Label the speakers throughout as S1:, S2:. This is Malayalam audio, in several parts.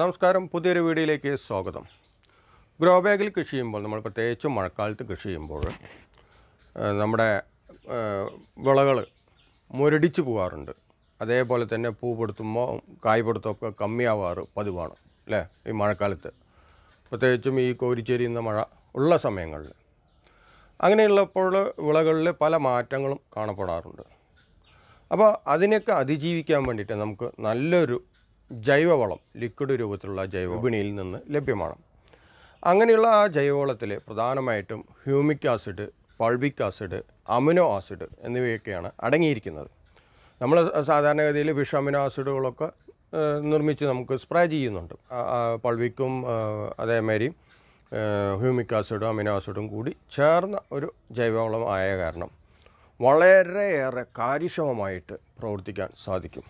S1: നമസ്കാരം പുതിയൊരു വീഡിയോയിലേക്ക് സ്വാഗതം ഗ്രോ ബാഗിൽ കൃഷി ചെയ്യുമ്പോൾ നമ്മൾ പ്രത്യേകിച്ചും മഴക്കാലത്ത് കൃഷി ചെയ്യുമ്പോൾ നമ്മുടെ വിളകൾ മുരടിച്ച് പോകാറുണ്ട് അതേപോലെ തന്നെ പൂ പൊടുത്തുമ്പോൾ കായ് പൊടുത്തമൊക്കെ കമ്മിയാവാറ് പതിവാണ് അല്ലേ ഈ മഴക്കാലത്ത് പ്രത്യേകിച്ചും ഈ കോരിച്ചേരിയുന്ന മഴ ഉള്ള സമയങ്ങളിൽ അങ്ങനെയുള്ളപ്പോൾ വിളകളിൽ പല മാറ്റങ്ങളും കാണപ്പെടാറുണ്ട് അപ്പോൾ അതിനൊക്കെ അതിജീവിക്കാൻ വേണ്ടിയിട്ട് നമുക്ക് നല്ലൊരു ജൈവവളം ലിക്വിഡ് രൂപത്തിലുള്ള ജൈവ വിപണിയിൽ നിന്ന് ലഭ്യമാണ് അങ്ങനെയുള്ള ആ ജൈവവളത്തിൽ പ്രധാനമായിട്ടും humic acid fulvic acid amino acid എന്നിവയൊക്കെയാണ് അടങ്ങിയിരിക്കുന്നത് നമ്മൾ സാധാരണഗതിയിൽ വിഷ അമിനോ ആസിഡുകളൊക്കെ നിർമ്മിച്ച് നമുക്ക് സ്പ്രേ ചെയ്യുന്നുണ്ട് പൾവിക്കും അതേമാതിരി ഹ്യൂമിക് ആസിഡും അമിനോ ആസിഡും കൂടി ചേർന്ന ഒരു ജൈവവളം ആയ കാരണം വളരെയേറെ കാര്യക്ഷമമായിട്ട് പ്രവർത്തിക്കാൻ സാധിക്കും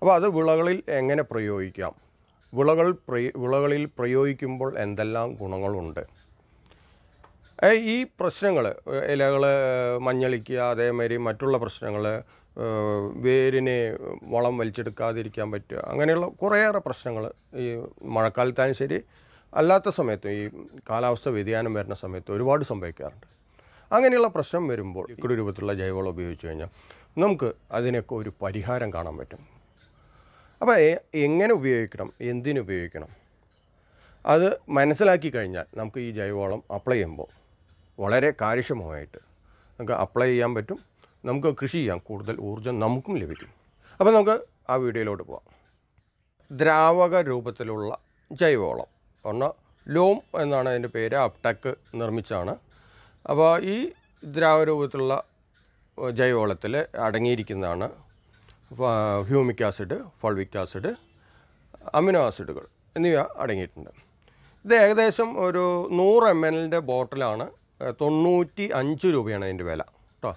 S1: അപ്പോൾ അത് വിളകളിൽ എങ്ങനെ പ്രയോഗിക്കാം വിളകൾ വിളകളിൽ പ്രയോഗിക്കുമ്പോൾ എന്തെല്ലാം ഗുണങ്ങളുണ്ട് ഈ പ്രശ്നങ്ങൾ ഇലകൾ മഞ്ഞളിക്കുക അതേമാതിരി മറ്റുള്ള പ്രശ്നങ്ങൾ വേരിനെ വളം വലിച്ചെടുക്കാതിരിക്കാൻ പറ്റുക അങ്ങനെയുള്ള കുറേയേറെ പ്രശ്നങ്ങൾ ഈ മഴക്കാലത്തായാലും ശരി അല്ലാത്ത സമയത്തും ഈ കാലാവസ്ഥ വ്യതിയാനം വരുന്ന സമയത്ത് ഒരുപാട് സംഭവിക്കാറുണ്ട് അങ്ങനെയുള്ള പ്രശ്നം വരുമ്പോൾ ഇക്കടി രൂപത്തിലുള്ള ജൈവവളം ഉപയോഗിച്ച് കഴിഞ്ഞാൽ നമുക്ക് അതിനൊക്കെ ഒരു പരിഹാരം കാണാൻ പറ്റും അപ്പോൾ എങ്ങനെ ഉപയോഗിക്കണം എന്തിനുപയോഗിക്കണം അത് മനസ്സിലാക്കി കഴിഞ്ഞാൽ നമുക്ക് ഈ ജൈവവളം അപ്ലൈ ചെയ്യുമ്പോൾ വളരെ കാര്യക്ഷമമായിട്ട് നമുക്ക് അപ്ലൈ ചെയ്യാൻ പറ്റും നമുക്ക് കൃഷി ചെയ്യാം കൂടുതൽ ഊർജ്ജം നമുക്കും ലഭിക്കും അപ്പോൾ നമുക്ക് ആ വീഡിയോയിലോട്ട് പോവാം ദ്രാവക രൂപത്തിലുള്ള ജൈവവളം ഒന്ന് ലോം എന്നാണ് അതിൻ്റെ പേര് അപ്ടക്ക് നിർമ്മിച്ചാണ് അപ്പോൾ ഈ ദ്രാവക രൂപത്തിലുള്ള ജൈവവളത്തിൽ അടങ്ങിയിരിക്കുന്നതാണ് humic acid fulvic acid amino ആസിഡുകൾ എന്നിവ അടങ്ങിയിട്ടുണ്ട് ഇത് ഏകദേശം ഒരു നൂറ് എം എല്ലിൻ്റെ ബോട്ടിലാണ് തൊണ്ണൂറ്റി അഞ്ച് രൂപയാണ് അതിൻ്റെ വില കേട്ടോ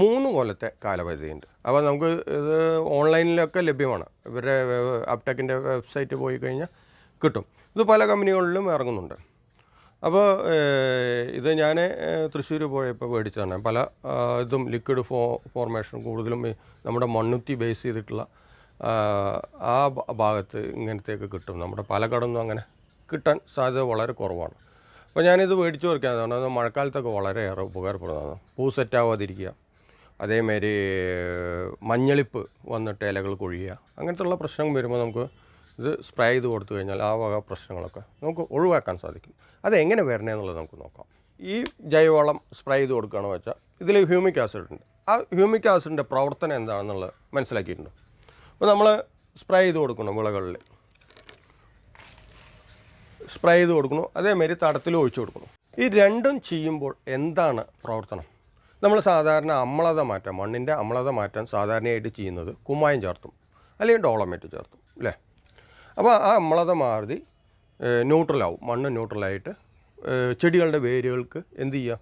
S1: മൂന്ന് കൊല്ലത്തെ കാലപരിധിയുണ്ട് അപ്പോൾ നമുക്ക് ഇത് ഓൺലൈനിലൊക്കെ ലഭ്യമാണ് ഇവരുടെ അപ്ടെക്കിൻ്റെ വെബ്സൈറ്റ് പോയി കഴിഞ്ഞാൽ കിട്ടും ഇത് പല കമ്പനികളിലും ഇറങ്ങുന്നുണ്ട് അപ്പോൾ ഇത് ഞാൻ തൃശ്ശൂർ പോയപ്പോൾ തന്നെ പല ഇതും ലിക്വിഡ് ഫോ ഫോർമേഷൻ കൂടുതലും നമ്മുടെ മണ്ണുത്തി ബേസ് ചെയ്തിട്ടുള്ള ആ ഭാഗത്ത് ഇങ്ങനത്തെയൊക്കെ കിട്ടും നമ്മുടെ പാലക്കാടൊന്നും അങ്ങനെ കിട്ടാൻ സാധ്യത വളരെ കുറവാണ് അപ്പോൾ ഞാനിത് മേടിച്ചു വെക്കാത്തതാണ് അത് മഴക്കാലത്തൊക്കെ വളരെയേറെ ഉപകാരപ്രദമാണ് പൂ സെറ്റാവാതിരിക്കുക അതേമാതിരി മഞ്ഞളിപ്പ് വന്നിട്ട് ഇലകൾ കൊഴിയുക അങ്ങനത്തുള്ള പ്രശ്നം വരുമ്പോൾ നമുക്ക് ഇത് സ്പ്രേ ചെയ്ത് കൊടുത്തു കഴിഞ്ഞാൽ ആ വക പ്രശ്നങ്ങളൊക്കെ നമുക്ക് ഒഴിവാക്കാൻ സാധിക്കും അതെങ്ങനെ വരണേന്നുള്ളത് നമുക്ക് നോക്കാം ഈ ജൈവവളം സ്പ്രേ ചെയ്ത് കൊടുക്കുകയാണെന്ന് വെച്ചാൽ ഇതിൽ ഹ്യൂമിക് ആസിഡ് ഉണ്ട് ആ ഹ്യൂമിക് ആസിഡിൻ്റെ പ്രവർത്തനം എന്താണെന്നുള്ളത് മനസ്സിലാക്കിയിട്ടുണ്ട് അപ്പോൾ നമ്മൾ സ്പ്രേ ചെയ്ത് കൊടുക്കണം വിളകളിൽ സ്പ്രേ ചെയ്ത് കൊടുക്കണം അതേമാതിരി തടത്തിൽ ഒഴിച്ചു കൊടുക്കണം ഈ രണ്ടും ചെയ്യുമ്പോൾ എന്താണ് പ്രവർത്തനം നമ്മൾ സാധാരണ അമ്ലത മാറ്റാൻ മണ്ണിൻ്റെ അമ്ലത മാറ്റാൻ സാധാരണയായിട്ട് ചെയ്യുന്നത് കുമ്മായം ചേർത്തും അല്ലെങ്കിൽ ഡോളമേറ്റ് ചേർത്തും അല്ലേ അപ്പോൾ ആ അമ്ലത മാറുതി ന്യൂട്രലാവും മണ്ണ് ന്യൂട്രലായിട്ട് ചെടികളുടെ വേരുകൾക്ക് എന്ത് ചെയ്യുക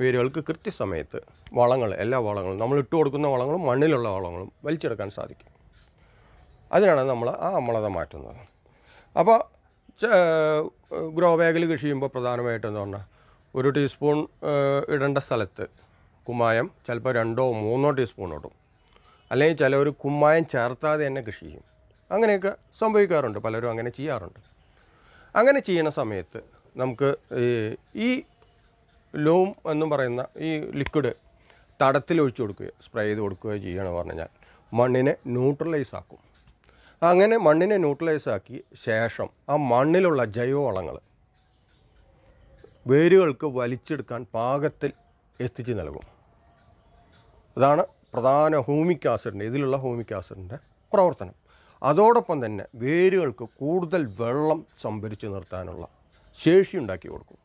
S1: വേരുകൾക്ക് കൃത്യസമയത്ത് വളങ്ങൾ എല്ലാ വളങ്ങളും നമ്മൾ ഇട്ട് കൊടുക്കുന്ന വളങ്ങളും മണ്ണിലുള്ള വളങ്ങളും വലിച്ചെടുക്കാൻ സാധിക്കും അതിനാണ് നമ്മൾ ആ അമ്ലത മാറ്റുന്നത് അപ്പോൾ ഗ്രോ ബാഗിൽ കൃഷി ചെയ്യുമ്പോൾ പ്രധാനമായിട്ടും എന്ന് പറഞ്ഞാൽ ഒരു ടീസ്പൂൺ ഇടേണ്ട സ്ഥലത്ത് കുമ്മായം ചിലപ്പോൾ രണ്ടോ മൂന്നോ ടീസ്പൂൺ ഇടും അല്ലെങ്കിൽ ചിലവർ കുമ്മായം ചേർത്താതെ തന്നെ കൃഷി ചെയ്യും അങ്ങനെയൊക്കെ സംഭവിക്കാറുണ്ട് പലരും അങ്ങനെ ചെയ്യാറുണ്ട് അങ്ങനെ ചെയ്യുന്ന സമയത്ത് നമുക്ക് ഈ ലോം എന്ന് പറയുന്ന ഈ ലിക്വിഡ് തടത്തിൽ ഒഴിച്ചു കൊടുക്കുക സ്പ്രേ ചെയ്ത് കൊടുക്കുകയോ ചെയ്യണം പറഞ്ഞു കഴിഞ്ഞാൽ മണ്ണിനെ ന്യൂട്രലൈസ് ആക്കും അങ്ങനെ മണ്ണിനെ ന്യൂട്രലൈസ് ആക്കി ശേഷം ആ മണ്ണിലുള്ള ജൈവവളങ്ങൾ വേരുകൾക്ക് വലിച്ചെടുക്കാൻ പാകത്തിൽ എത്തിച്ചു നൽകും അതാണ് പ്രധാന ഹൂമിക് ആസിഡിൻ്റെ ഇതിലുള്ള ഹൂമിക് ആസിഡിൻ്റെ പ്രവർത്തനം അതോടൊപ്പം തന്നെ വേരുകൾക്ക് കൂടുതൽ വെള്ളം സംഭരിച്ചു നിർത്താനുള്ള ശേഷി ഉണ്ടാക്കി കൊടുക്കും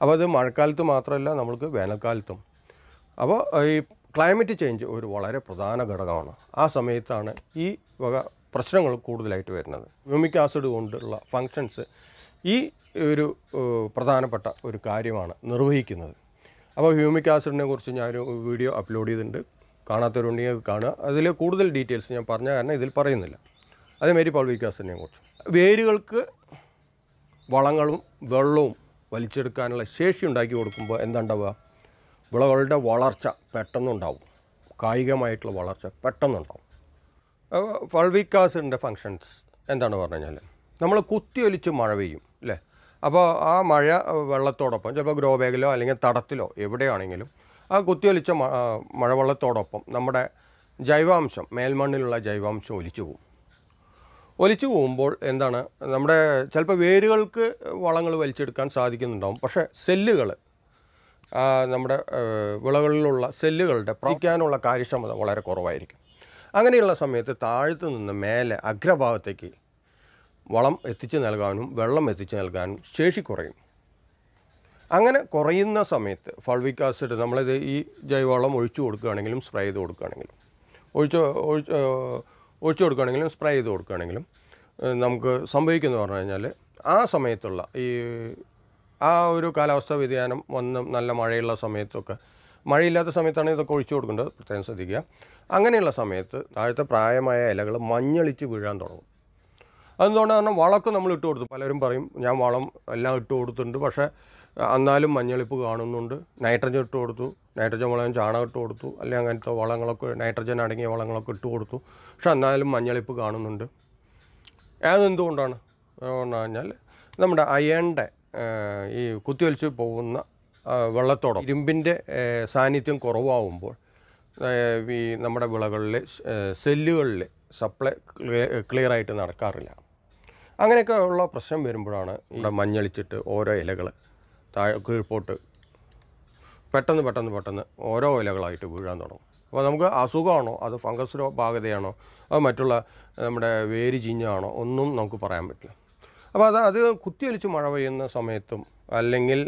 S1: അപ്പോൾ അത് മഴക്കാലത്ത് മാത്രമല്ല നമ്മൾക്ക് വേനൽക്കാലത്തും അപ്പോൾ ഈ ക്ലൈമറ്റ് ചേഞ്ച് ഒരു വളരെ പ്രധാന ഘടകമാണ് ആ സമയത്താണ് ഈ വക പ്രശ്നങ്ങൾ കൂടുതലായിട്ട് വരുന്നത് ഹ്യൂമിക് ആസിഡ് കൊണ്ടുള്ള ഫങ്ഷൻസ് ഈ ഒരു പ്രധാനപ്പെട്ട ഒരു കാര്യമാണ് നിർവഹിക്കുന്നത് അപ്പോൾ ഹ്യൂമിക് ആസിഡിനെ കുറിച്ച് ഞാനൊരു വീഡിയോ അപ്ലോഡ് ചെയ്തിട്ടുണ്ട് കാണാത്തവരുണ്ടെങ്കിൽ കാണുക അതിൽ കൂടുതൽ ഡീറ്റെയിൽസ് ഞാൻ പറഞ്ഞ കാരണം ഇതിൽ പറയുന്നില്ല അതേമാതിരി പൗൾ തന്നെയാണ് കുറിച്ച് വേരുകൾക്ക് വളങ്ങളും വെള്ളവും വലിച്ചെടുക്കാനുള്ള ശേഷി ഉണ്ടാക്കി കൊടുക്കുമ്പോൾ എന്താണ്ടാവുക വിളകളുടെ വളർച്ച പെട്ടെന്നുണ്ടാവും കായികമായിട്ടുള്ള വളർച്ച പെട്ടെന്നുണ്ടാവും ഫൾവിക്കാസിൻ്റെ ഫങ്ഷൻസ് എന്താണ് പറഞ്ഞു കഴിഞ്ഞാൽ നമ്മൾ ഒലിച്ച് മഴ പെയ്യും അല്ലേ അപ്പോൾ ആ മഴ വെള്ളത്തോടൊപ്പം ചിലപ്പോൾ ഗ്രോ ബാഗിലോ അല്ലെങ്കിൽ തടത്തിലോ എവിടെയാണെങ്കിലും ആ കുത്തിയൊലിച്ച മഴവെള്ളത്തോടൊപ്പം നമ്മുടെ ജൈവാംശം മേൽമണ്ണിലുള്ള ജൈവാംശം ഒലിച്ചു പോകും ഒലിച്ചു പോകുമ്പോൾ എന്താണ് നമ്മുടെ ചിലപ്പോൾ വേരുകൾക്ക് വളങ്ങൾ വലിച്ചെടുക്കാൻ സാധിക്കുന്നുണ്ടാവും പക്ഷേ സെല്ലുകൾ നമ്മുടെ വിളകളിലുള്ള സെല്ലുകളുടെ പ്രവർത്തിക്കാനുള്ള കാര്യക്ഷമത വളരെ കുറവായിരിക്കും അങ്ങനെയുള്ള സമയത്ത് താഴത്തു നിന്ന് മേലെ അഗ്രഭാഗത്തേക്ക് വളം എത്തിച്ചു നൽകാനും വെള്ളം എത്തിച്ചു നൽകാനും ശേഷി കുറയും അങ്ങനെ കുറയുന്ന സമയത്ത് ഫൾവിക് ആസിഡ് നമ്മളിത് ഈ ജൈവവളം ഒഴിച്ചു കൊടുക്കുകയാണെങ്കിലും സ്പ്രേ ചെയ്ത് കൊടുക്കുകയാണെങ്കിലും ഒഴിച്ച് ഒഴിച്ച് ഒഴിച്ചു കൊടുക്കുകയാണെങ്കിലും സ്പ്രേ ചെയ്ത് കൊടുക്കുകയാണെങ്കിലും നമുക്ക് സംഭവിക്കുന്നു പറഞ്ഞു കഴിഞ്ഞാൽ ആ സമയത്തുള്ള ഈ ആ ഒരു കാലാവസ്ഥ വ്യതിയാനം വന്ന് നല്ല മഴയുള്ള സമയത്തൊക്കെ മഴയില്ലാത്ത സമയത്താണ് ഇതൊക്കെ ഒഴിച്ചു കൊടുക്കേണ്ടത് പ്രത്യേകം ശ്രദ്ധിക്കുക അങ്ങനെയുള്ള സമയത്ത് താഴത്തെ പ്രായമായ ഇലകൾ മഞ്ഞളിച്ച് വീഴാൻ തുടങ്ങും അതുകൊണ്ട് കാരണം വളമൊക്കെ നമ്മൾ ഇട്ട് കൊടുത്തു പലരും പറയും ഞാൻ വളം എല്ലാം ഇട്ട് കൊടുത്തിട്ടുണ്ട് പക്ഷേ എന്നാലും മഞ്ഞളിപ്പ് കാണുന്നുണ്ട് നൈട്രജൻ ഇട്ട് കൊടുത്തു നൈട്രജൻ വളം ചാണകം ഇട്ട് കൊടുത്തു അല്ലെങ്കിൽ അങ്ങനത്തെ വളങ്ങളൊക്കെ നൈട്രജൻ അടങ്ങിയ വളങ്ങളൊക്കെ ഇട്ട് കൊടുത്തു പക്ഷെ എന്നാലും മഞ്ഞളിപ്പ് കാണുന്നുണ്ട് അതെന്തുകൊണ്ടാണ് പറഞ്ഞാൽ നമ്മുടെ അയേണ്ടെ ഈ കുത്തിയൊലിച്ച് പോകുന്ന വെള്ളത്തോടം ഇരുമ്പിൻ്റെ സാന്നിധ്യം കുറവാകുമ്പോൾ ഈ നമ്മുടെ വിളകളിൽ സെല്ലുകളിൽ സപ്ലൈ ക്ലിയർ ആയിട്ട് നടക്കാറില്ല അങ്ങനെയൊക്കെ ഉള്ള പ്രശ്നം വരുമ്പോഴാണ് ഇവിടെ മഞ്ഞളിച്ചിട്ട് ഓരോ ഇലകൾ താഴെ കീഴ്പോട്ട് പെട്ടെന്ന് പെട്ടെന്ന് പെട്ടെന്ന് ഓരോ ഇലകളായിട്ട് വീഴാൻ തുടങ്ങും അപ്പോൾ നമുക്ക് അസുഖമാണോ അത് ഫംഗസ് ബാധകതയാണോ അത് മറ്റുള്ള നമ്മുടെ വേര് ചീഞ്ഞാണോ ഒന്നും നമുക്ക് പറയാൻ പറ്റില്ല അപ്പോൾ അത് അത് കുത്തിയൊലിച്ച് മഴ പെയ്യുന്ന സമയത്തും അല്ലെങ്കിൽ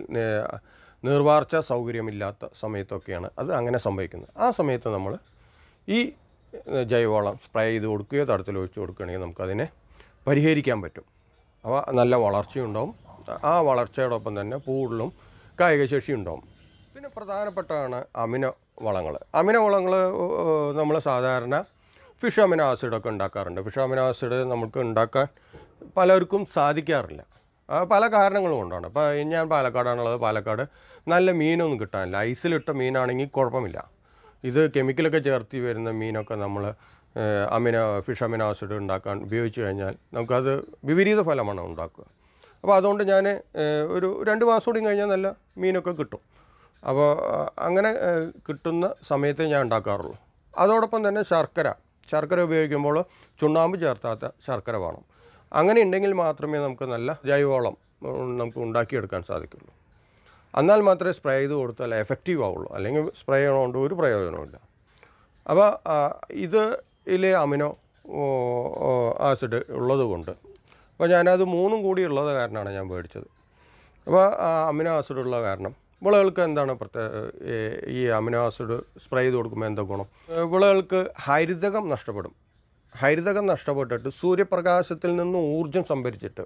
S1: നീർവാർച്ച സൗകര്യമില്ലാത്ത സമയത്തൊക്കെയാണ് അത് അങ്ങനെ സംഭവിക്കുന്നത് ആ സമയത്ത് നമ്മൾ ഈ ജൈവവളം സ്പ്രേ ചെയ്ത് കൊടുക്കുകയോ തടത്തിൽ ഒഴിച്ച് കൊടുക്കുകയാണെങ്കിൽ നമുക്കതിനെ പരിഹരിക്കാൻ പറ്റും അപ്പോൾ നല്ല വളർച്ചയുണ്ടാവും ആ വളർച്ചയോടൊപ്പം തന്നെ കൂടുതലും കായികശേഷി ഉണ്ടാവും പിന്നെ പ്രധാനപ്പെട്ടതാണ് അമിന വളങ്ങൾ അമിന വളങ്ങൾ നമ്മൾ സാധാരണ ഫിഷ് അമിന ആസിഡൊക്കെ ഉണ്ടാക്കാറുണ്ട് ഫിഷ് അമിന ആസിഡ് നമുക്ക് ഉണ്ടാക്കാൻ പലർക്കും സാധിക്കാറില്ല പല കാരണങ്ങളും കൊണ്ടാണ് ഇപ്പോൾ ഞാൻ പാലക്കാടാണുള്ളത് പാലക്കാട് നല്ല മീനൊന്നും കിട്ടാനില്ല ഐസിലിട്ട മീനാണെങ്കിൽ കുഴപ്പമില്ല ഇത് കെമിക്കലൊക്കെ ചേർത്തി വരുന്ന മീനൊക്കെ നമ്മൾ അമിന ഫിഷ് അമിന ആസിഡ് ഉണ്ടാക്കാൻ ഉപയോഗിച്ച് കഴിഞ്ഞാൽ നമുക്കത് വിപരീത ഫലമാണ് ഉണ്ടാക്കുക അപ്പോൾ അതുകൊണ്ട് ഞാൻ ഒരു രണ്ട് മാസം കൂടി കഴിഞ്ഞാൽ നല്ല മീനൊക്കെ കിട്ടും അപ്പോൾ അങ്ങനെ കിട്ടുന്ന സമയത്ത് ഞാൻ ഉണ്ടാക്കാറുള്ളൂ അതോടൊപ്പം തന്നെ ശർക്കര ശർക്കര ഉപയോഗിക്കുമ്പോൾ ചുണ്ണാമ്പ് ചേർത്താത്ത ശർക്കര വേണം അങ്ങനെ ഉണ്ടെങ്കിൽ മാത്രമേ നമുക്ക് നല്ല ജൈവവളം നമുക്ക് ഉണ്ടാക്കിയെടുക്കാൻ സാധിക്കുള്ളൂ എന്നാൽ മാത്രമേ സ്പ്രേ ചെയ്ത് കൊടുത്താൽ എഫക്റ്റീവ് ആവുള്ളൂ അല്ലെങ്കിൽ സ്പ്രേ ചെയ്യണോണ്ട് ഒരു പ്രയോജനമില്ല അപ്പോൾ ഇത് അമിനോ ആസിഡ് ഉള്ളതുകൊണ്ട് അപ്പോൾ ഞാനത് മൂന്നും ഉള്ളത് കാരണമാണ് ഞാൻ മേടിച്ചത് അപ്പോൾ അമിനോ ആസിഡ് ഉള്ള കാരണം വിളകൾക്ക് എന്താണ് പ്രത്യേക ഈ അമിനോ ആസിഡ് സ്പ്രേ ചെയ്ത് കൊടുക്കുമ്പോൾ എന്താ ഗുണം വിളകൾക്ക് ഹരിതകം നഷ്ടപ്പെടും ഹരിതകം നഷ്ടപ്പെട്ടിട്ട് സൂര്യപ്രകാശത്തിൽ നിന്ന് ഊർജം സംഭരിച്ചിട്ട്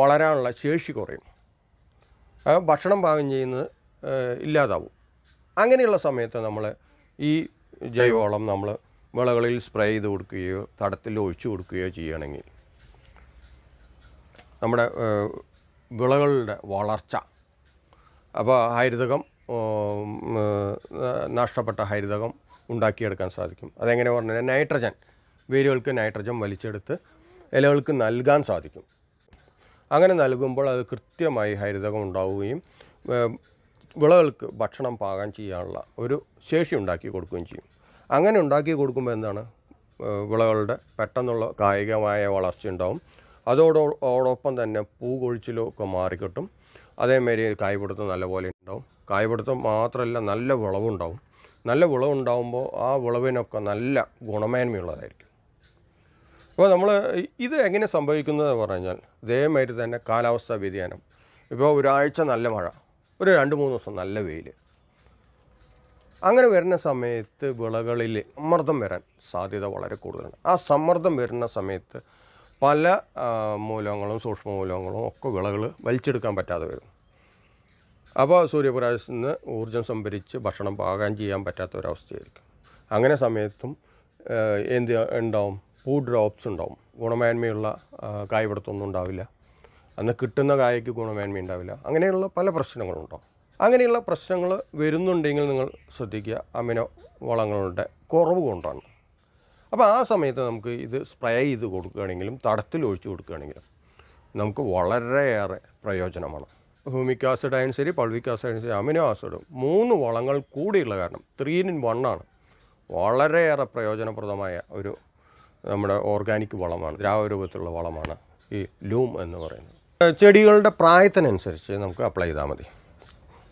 S1: വളരാനുള്ള ശേഷി കുറയും ഭക്ഷണം പാകം ചെയ്യുന്നത് ഇല്ലാതാവും അങ്ങനെയുള്ള സമയത്ത് നമ്മൾ ഈ ജൈവവളം നമ്മൾ വിളകളിൽ സ്പ്രേ ചെയ്ത് കൊടുക്കുകയോ തടത്തിൽ ഒഴിച്ചു കൊടുക്കുകയോ ചെയ്യുകയാണെങ്കിൽ നമ്മുടെ വിളകളുടെ വളർച്ച അപ്പോൾ ഹരിതകം നഷ്ടപ്പെട്ട ഹരിതകം ഉണ്ടാക്കിയെടുക്കാൻ സാധിക്കും അതെങ്ങനെ പറഞ്ഞാൽ നൈട്രജൻ വേരുകൾക്ക് നൈട്രജൻ വലിച്ചെടുത്ത് ഇലകൾക്ക് നൽകാൻ സാധിക്കും അങ്ങനെ നൽകുമ്പോൾ അത് കൃത്യമായി ഹരിതകം ഉണ്ടാവുകയും വിളകൾക്ക് ഭക്ഷണം പാകം ചെയ്യാനുള്ള ഒരു ശേഷി ഉണ്ടാക്കി കൊടുക്കുകയും ചെയ്യും അങ്ങനെ ഉണ്ടാക്കി കൊടുക്കുമ്പോൾ എന്താണ് വിളകളുടെ പെട്ടെന്നുള്ള കായികമായ വളർച്ച ഉണ്ടാവും അതോടോടൊപ്പം തന്നെ പൂ കൊഴിച്ചിലോ ഒക്കെ മാറിക്കിട്ടും അതേമാതിരി കായ്പിടുത്തം നല്ലപോലെ ഉണ്ടാവും കായ്പിടുത്തം മാത്രമല്ല നല്ല വിളവുണ്ടാവും നല്ല വിളവുണ്ടാവുമ്പോൾ ആ വിളവിനൊക്കെ നല്ല ഗുണമേന്മയുള്ളതായിരിക്കും അപ്പോൾ നമ്മൾ ഇത് എങ്ങനെ സംഭവിക്കുന്നത് പറഞ്ഞു കഴിഞ്ഞാൽ ഇതേമാതിരി തന്നെ കാലാവസ്ഥാ വ്യതിയാനം ഇപ്പോൾ ഒരാഴ്ച നല്ല മഴ ഒരു രണ്ട് മൂന്ന് ദിവസം നല്ല വെയിൽ അങ്ങനെ വരുന്ന സമയത്ത് വിളകളിൽ സമ്മർദ്ദം വരാൻ സാധ്യത വളരെ കൂടുതലാണ് ആ സമ്മർദ്ദം വരുന്ന സമയത്ത് പല മൂലകങ്ങളും മൂലങ്ങളും ഒക്കെ വിളകൾ വലിച്ചെടുക്കാൻ പറ്റാതെ വരും അപ്പോൾ സൂര്യപ്രകാശത്തിൽ നിന്ന് ഊർജ്ജം സംഭരിച്ച് ഭക്ഷണം പാകം ചെയ്യാൻ പറ്റാത്ത ഒരവസ്ഥയായിരിക്കും അങ്ങനെ സമയത്തും എന്ത് ഉണ്ടാവും പൂ ഡ്രോപ്സ് ഉണ്ടാവും ഗുണമേന്മയുള്ള കായ്പിടുത്തൊന്നും ഉണ്ടാവില്ല അന്ന് കിട്ടുന്ന കായയ്ക്ക് ഗുണമേന്മ ഉണ്ടാവില്ല അങ്ങനെയുള്ള പല പ്രശ്നങ്ങളും ഉണ്ടാവും അങ്ങനെയുള്ള പ്രശ്നങ്ങൾ വരുന്നുണ്ടെങ്കിൽ നിങ്ങൾ ശ്രദ്ധിക്കുക അമിനോ വളങ്ങളുടെ കുറവ് കൊണ്ടാണ് അപ്പോൾ ആ സമയത്ത് നമുക്ക് ഇത് സ്പ്രേ ചെയ്ത് കൊടുക്കുകയാണെങ്കിലും തടത്തിൽ ഒഴിച്ചു കൊടുക്കുകയാണെങ്കിലും നമുക്ക് വളരെയേറെ പ്രയോജനമാണ് ഹ്യൂമിക് ആസിഡ് അനുസരി പൾവിക് ആസിഡ് അനുസരി അമിനോ ആസിഡ് മൂന്ന് വളങ്ങൾ കൂടിയുള്ള കാരണം ത്രീ ഇൻ വൺ ആണ് വളരെയേറെ പ്രയോജനപ്രദമായ ഒരു നമ്മുടെ ഓർഗാനിക് വളമാണ് ദ്രാവരൂപത്തിലുള്ള വളമാണ് ഈ ലൂം എന്ന് പറയുന്നത് ചെടികളുടെ പ്രായത്തിനനുസരിച്ച് നമുക്ക് അപ്ലൈ ചെയ്താൽ മതി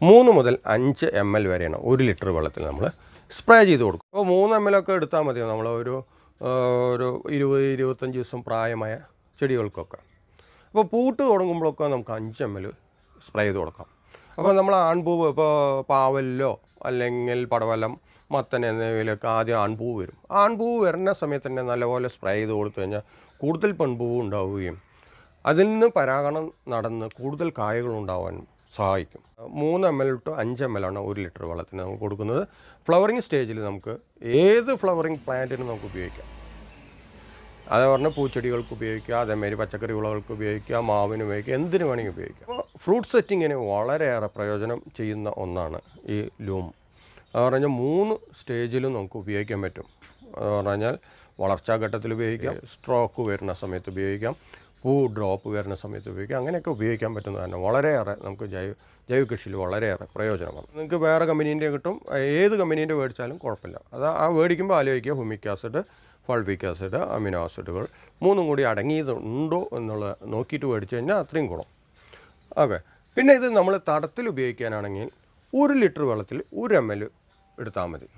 S1: മൂന്ന് മുതൽ അഞ്ച് എം എൽ വരെയാണ് ഒരു ലിറ്റർ വെള്ളത്തിൽ നമ്മൾ സ്പ്രേ ചെയ്ത് കൊടുക്കും അപ്പോൾ മൂന്ന് എം എൽ ഒക്കെ എടുത്താൽ മതിയോ നമ്മൾ ഒരു ഒരു ഇരുപത് ഇരുപത്തഞ്ച് ദിവസം പ്രായമായ ചെടികൾക്കൊക്കെ അപ്പോൾ പൂട്ട് തുടങ്ങുമ്പോഴൊക്കെ നമുക്ക് അഞ്ച് എം എൽ സ്പ്രേ ചെയ്ത് കൊടുക്കാം അപ്പോൾ നമ്മൾ ആൺപൂവ് ഇപ്പോൾ പാവലിലോ അല്ലെങ്കിൽ പടവലം മത്തൻ എന്നിവയിലൊക്കെ ആദ്യം ആൺപൂവ് വരും ആൺപൂവ് വരുന്ന സമയത്ത് തന്നെ നല്ലപോലെ സ്പ്രേ ചെയ്ത് കൊടുത്തു കഴിഞ്ഞാൽ കൂടുതൽ പെൺപൂവ് ഉണ്ടാവുകയും അതിൽ നിന്ന് പരാഗണം നടന്ന് കൂടുതൽ കായകൾ ഉണ്ടാവാൻ സഹായിക്കും മൂന്ന് എം എൽ ടു അഞ്ച് എം എൽ ആണ് ഒരു ലിറ്റർ വെള്ളത്തിന് നമുക്ക് കൊടുക്കുന്നത് ഫ്ലവറിങ് സ്റ്റേജിൽ നമുക്ക് ഏത് ഫ്ലവറിങ് പ്ലാന്റിനും നമുക്ക് ഉപയോഗിക്കാം അതേ പറഞ്ഞാൽ പൂച്ചെടികൾക്ക് ഉപയോഗിക്കുക അതേമാതിരി പച്ചക്കറി വിളകൾക്ക് ഉപയോഗിക്കുക മാവിന് ഉപയോഗിക്കുക എന്തിനു വേണമെങ്കിൽ ഉപയോഗിക്കാം അപ്പോൾ ഫ്രൂട്ട് സെറ്റിങ്ങിന് വളരെയേറെ പ്രയോജനം ചെയ്യുന്ന ഒന്നാണ് ഈ ലൂം അത് പറഞ്ഞാൽ മൂന്ന് സ്റ്റേജിലും നമുക്ക് ഉപയോഗിക്കാൻ പറ്റും അത് പറഞ്ഞാൽ വളർച്ചാ ഘട്ടത്തിൽ ഉപയോഗിക്കാം സ്ട്രോക്ക് വരുന്ന സമയത്ത് ഉപയോഗിക്കാം പൂ ഡ്രോപ്പ് വരുന്ന സമയത്ത് ഉപയോഗിക്കാം അങ്ങനെയൊക്കെ ഉപയോഗിക്കാൻ പറ്റുന്നതാണ് വളരെയേറെ നമുക്ക് ജൈവ കൃഷിയിൽ വളരെയേറെ പ്രയോജനമാണ് നിങ്ങൾക്ക് വേറെ കമ്പനീൻ്റെ കിട്ടും ഏത് കമ്പനീൻ്റെ മേടിച്ചാലും കുഴപ്പമില്ല അത് ആ മേടിക്കുമ്പോൾ ആലോചിക്കുക humic acid fulvic acid amino ആസിഡുകൾ മൂന്നും കൂടി അടങ്ങിയതുണ്ടോ എന്നുള്ള നോക്കിയിട്ട് മേടിച്ചു കഴിഞ്ഞാൽ അത്രയും ഗുണം ഓക്കെ പിന്നെ ഇത് നമ്മൾ തടത്തിൽ ഉപയോഗിക്കാനാണെങ്കിൽ ഒരു ലിറ്റർ വെള്ളത്തിൽ ഒരു എം എൽ എടുത്താൽ മതി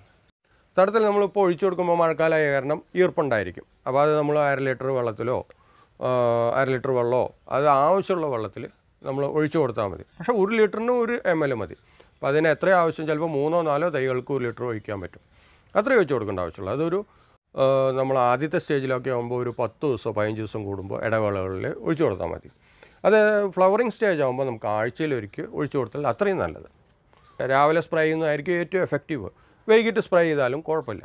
S1: തടത്തിൽ നമ്മളിപ്പോൾ ഒഴിച്ചു കൊടുക്കുമ്പോൾ മഴക്കാലമായ കാരണം ഈർപ്പുണ്ടായിരിക്കും അപ്പോൾ അത് നമ്മൾ അര ലിറ്റർ വെള്ളത്തിലോ അര ലിറ്റർ വെള്ളമോ അത് ആവശ്യമുള്ള വെള്ളത്തിൽ നമ്മൾ ഒഴിച്ചു കൊടുത്താൽ മതി പക്ഷെ ഒരു ലിറ്ററിന് ഒരു എം എൽ മതി അപ്പോൾ അതിന് എത്ര ആവശ്യം ചിലപ്പോൾ മൂന്നോ നാലോ തൈകൾക്ക് ഒരു ലിറ്റർ ഒഴിക്കാൻ പറ്റും അത്ര ഒഴിച്ചു കൊടുക്കേണ്ട ആവശ്യമുള്ളൂ അതൊരു നമ്മൾ ആദ്യത്തെ സ്റ്റേജിലൊക്കെ ആകുമ്പോൾ ഒരു പത്ത് ദിവസമോ പതിനഞ്ച് ദിവസം കൂടുമ്പോൾ ഇടവേളകളിൽ ഒഴിച്ചു കൊടുത്താൽ മതി അത് ഫ്ലവറിങ് സ്റ്റേജ് ആകുമ്പോൾ നമുക്ക് ആഴ്ചയിൽ ഒരുക്കി ഒഴിച്ചു കൊടുത്താൽ അത്രയും നല്ലത് രാവിലെ സ്പ്രേ ചെയ്യുന്നതായിരിക്കും ഏറ്റവും എഫക്റ്റീവ് വൈകിട്ട് സ്പ്രേ ചെയ്താലും കുഴപ്പമില്ല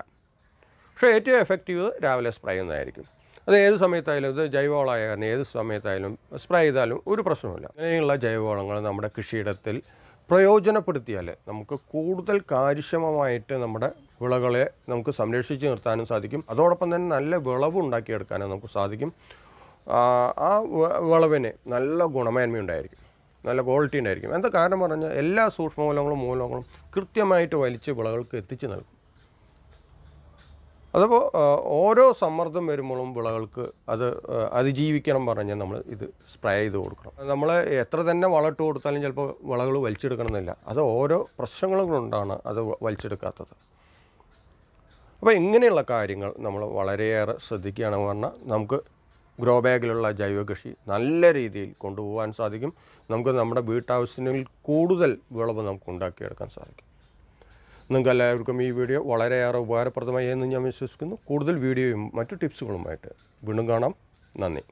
S1: പക്ഷേ ഏറ്റവും എഫക്റ്റീവ് രാവിലെ സ്പ്രേ ചെയ്യുന്നതായിരിക്കും അത് ഏത് സമയത്തായാലും ഇത് ജൈവവളമായ കാരണം ഏത് സമയത്തായാലും സ്പ്രേ ചെയ്താലും ഒരു പ്രശ്നമില്ല അങ്ങനെയുള്ള ജൈവവളങ്ങൾ നമ്മുടെ കൃഷിയിടത്തിൽ പ്രയോജനപ്പെടുത്തിയാൽ നമുക്ക് കൂടുതൽ കാര്യക്ഷമമായിട്ട് നമ്മുടെ വിളകളെ നമുക്ക് സംരക്ഷിച്ച് നിർത്താനും സാധിക്കും അതോടൊപ്പം തന്നെ നല്ല വിളവ് ഉണ്ടാക്കിയെടുക്കാനും നമുക്ക് സാധിക്കും ആ വിളവിന് നല്ല ഗുണമേന്മ ഉണ്ടായിരിക്കും നല്ല ക്വാളിറ്റി ഉണ്ടായിരിക്കും എന്താ കാരണം പറഞ്ഞാൽ എല്ലാ സൂക്ഷ്മമൂലങ്ങളും മൂലങ്ങളും കൃത്യമായിട്ട് വലിച്ച് വിളകൾക്ക് എത്തിച്ചു നൽകും അതപ്പോൾ ഓരോ സമ്മർദ്ദം വരുമ്പോഴും വിളകൾക്ക് അത് അതിജീവിക്കണം പറഞ്ഞാൽ നമ്മൾ ഇത് സ്പ്രേ ചെയ്ത് കൊടുക്കണം നമ്മൾ എത്ര തന്നെ വളട്ട് കൊടുത്താലും ചിലപ്പോൾ വിളകൾ വലിച്ചെടുക്കണമെന്നില്ല അത് ഓരോ പ്രശ്നങ്ങളും കൊണ്ടാണ് അത് വലിച്ചെടുക്കാത്തത് അപ്പോൾ ഇങ്ങനെയുള്ള കാര്യങ്ങൾ നമ്മൾ വളരെയേറെ ശ്രദ്ധിക്കുകയാണെന്ന് പറഞ്ഞാൽ നമുക്ക് ഗ്രോ ബാഗിലുള്ള ജൈവ കൃഷി നല്ല രീതിയിൽ കൊണ്ടുപോകാൻ സാധിക്കും നമുക്ക് നമ്മുടെ വീട്ടാവശ്യത്തിൽ കൂടുതൽ വിളവ് നമുക്ക് ഉണ്ടാക്കിയെടുക്കാൻ സാധിക്കും നിങ്ങൾക്കെല്ലാവർക്കും ഈ വീഡിയോ വളരെയേറെ ഉപകാരപ്രദമായി എന്ന് ഞാൻ വിശ്വസിക്കുന്നു കൂടുതൽ വീഡിയോയും മറ്റു ടിപ്സുകളുമായിട്ട് വീണ്ടും കാണാം നന്ദി